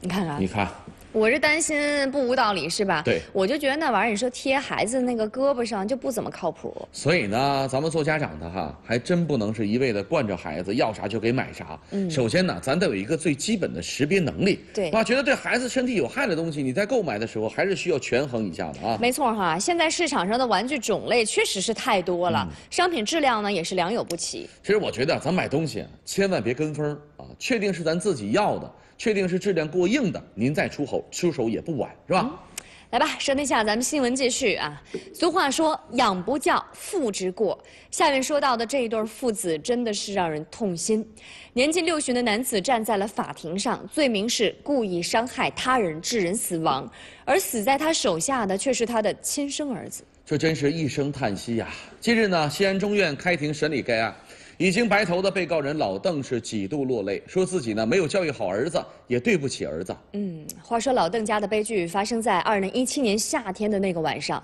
你看看，你看。我是担心不无道理是吧？对，我就觉得那玩意儿，你说贴孩子那个胳膊上就不怎么靠谱。所以呢，咱们做家长的哈，还真不能是一味的惯着孩子，要啥就给买啥。嗯。首先呢，咱得有一个最基本的识别能力。对。啊，觉得对孩子身体有害的东西，你在购买的时候还是需要权衡一下的啊。没错哈，现在市场上的玩具种类确实是太多了，商品质量呢也是良莠不齐。其实我觉得，咱买东西千万别跟风啊，确定是咱自己要的，确定是质量过硬的，您再出口。出手也不晚，是吧？来吧，盛天下，咱们新闻继续啊。俗话说“养不教，父之过”，下面说到的这一对父子真的是让人痛心。年近六旬的男子站在了法庭上，罪名是故意伤害他人致人死亡，而死在他手下的却是他的亲生儿子。这真是一声叹息呀！近日呢，西安中院开庭审理该案。已经白头的被告人老邓是几度落泪，说自己呢没有教育好儿子，也对不起儿子。嗯，话说老邓家的悲剧发生在二零一七年夏天的那个晚上。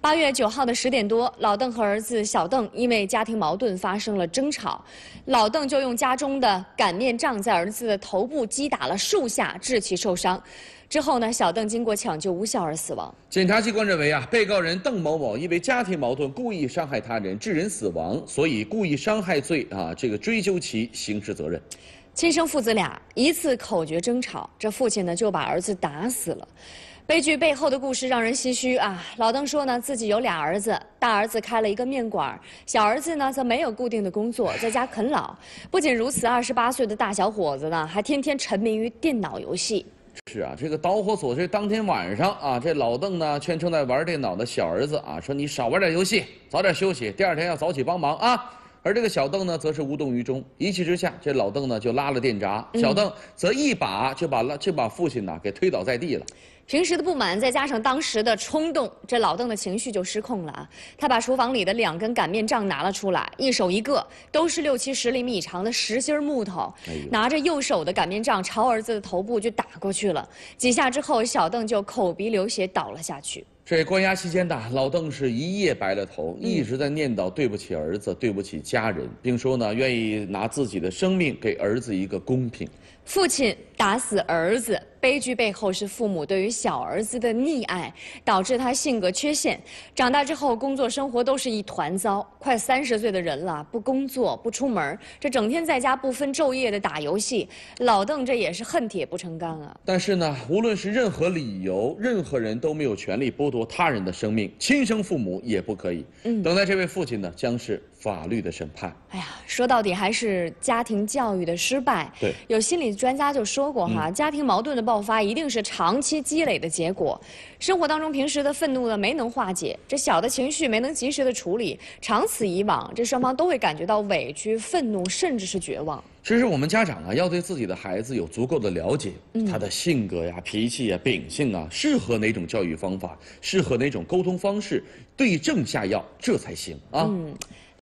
八月九号的十点多，老邓和儿子小邓因为家庭矛盾发生了争吵，老邓就用家中的擀面杖在儿子的头部击打了数下，致其受伤。之后呢，小邓经过抢救无效而死亡。检察机关认为啊，被告人邓某某因为家庭矛盾故意伤害他人致人死亡，所以故意伤害罪啊，这个追究其刑事责任。亲生父子俩一次口角争吵，这父亲呢就把儿子打死了。悲剧背后的故事让人唏嘘啊！老邓说呢，自己有俩儿子，大儿子开了一个面馆，小儿子呢则没有固定的工作，在家啃老。不仅如此，二十八岁的大小伙子呢，还天天沉迷于电脑游戏。是啊，这个导火索是当天晚上啊，这老邓呢劝正在玩电脑的小儿子啊，说你少玩点游戏，早点休息，第二天要早起帮忙啊。而这个小邓呢，则是无动于衷，一气之下，这老邓呢就拉了电闸，小邓则一把就把拉就把父亲呢给推倒在地了。平时的不满再加上当时的冲动，这老邓的情绪就失控了。他把厨房里的两根擀面杖拿了出来，一手一个，都是六七十厘米长的实心木头。拿着右手的擀面杖朝儿子的头部就打过去了，几下之后，小邓就口鼻流血倒了下去。这关押期间呢，老邓是一夜白了头，一直在念叨对不起儿子，对不起家人，并说呢，愿意拿自己的生命给儿子一个公平。父亲打死儿子。悲剧背后是父母对于小儿子的溺爱，导致他性格缺陷。长大之后，工作生活都是一团糟。快三十岁的人了，不工作，不出门，这整天在家不分昼夜的打游戏。老邓这也是恨铁不成钢啊。但是呢，无论是任何理由，任何人都没有权利剥夺他人的生命，亲生父母也不可以。嗯。等待这位父亲呢，将是法律的审判。哎呀，说到底还是家庭教育的失败。对。有心理专家就说过哈，家庭矛盾的。爆发一定是长期积累的结果，生活当中平时的愤怒呢没能化解，这小的情绪没能及时的处理，长此以往，这双方都会感觉到委屈、愤怒，甚至是绝望。其实我们家长啊，要对自己的孩子有足够的了解，他的性格呀、脾气呀、秉性啊，适合哪种教育方法，适合哪种沟通方式，对症下药，这才行啊。